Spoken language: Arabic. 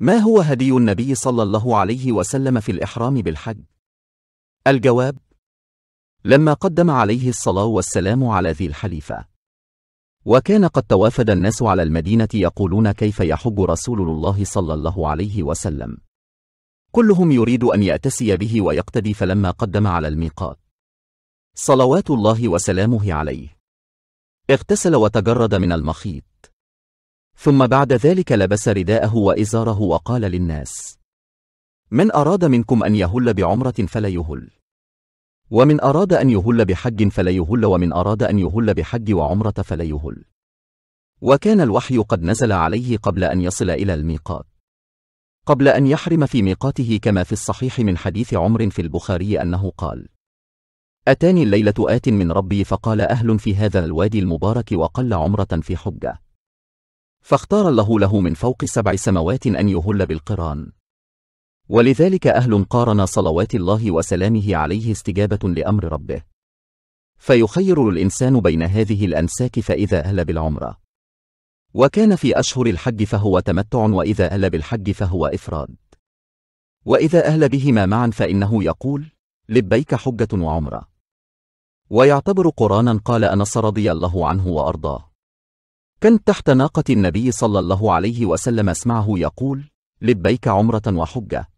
ما هو هدي النبي صلى الله عليه وسلم في الإحرام بالحج؟ الجواب لما قدم عليه الصلاة والسلام على ذي الحليفة وكان قد توافد الناس على المدينة يقولون كيف يحج رسول الله صلى الله عليه وسلم كلهم يريد أن يأتسي به ويقتدي فلما قدم على الميقات صلوات الله وسلامه عليه اغتسل وتجرد من المخيط ثم بعد ذلك لبس رداءه وإزاره وقال للناس من أراد منكم أن يهل بعمرة فلا يهل ومن أراد أن يهل بحج فلا يهل ومن أراد أن يهل بحج وعمرة فلا يهل وكان الوحي قد نزل عليه قبل أن يصل إلى الميقات قبل أن يحرم في ميقاته كما في الصحيح من حديث عمر في البخاري أنه قال أتاني الليلة آت من ربي فقال أهل في هذا الوادي المبارك وقل عمرة في حجة فاختار الله له من فوق سبع سماوات أن يهل بالقران ولذلك أهل قارن صلوات الله وسلامه عليه استجابة لأمر ربه فيخير الإنسان بين هذه الأنساك فإذا أهل بالعمرة وكان في أشهر الحج فهو تمتع وإذا أهل بالحج فهو إفراد وإذا أهل بهما معا فإنه يقول لبيك حجة وعمرة ويعتبر قرانا قال أنس رضي الله عنه وأرضاه كنت تحت ناقة النبي صلى الله عليه وسلم اسمعه يقول لبيك عمرة وحجة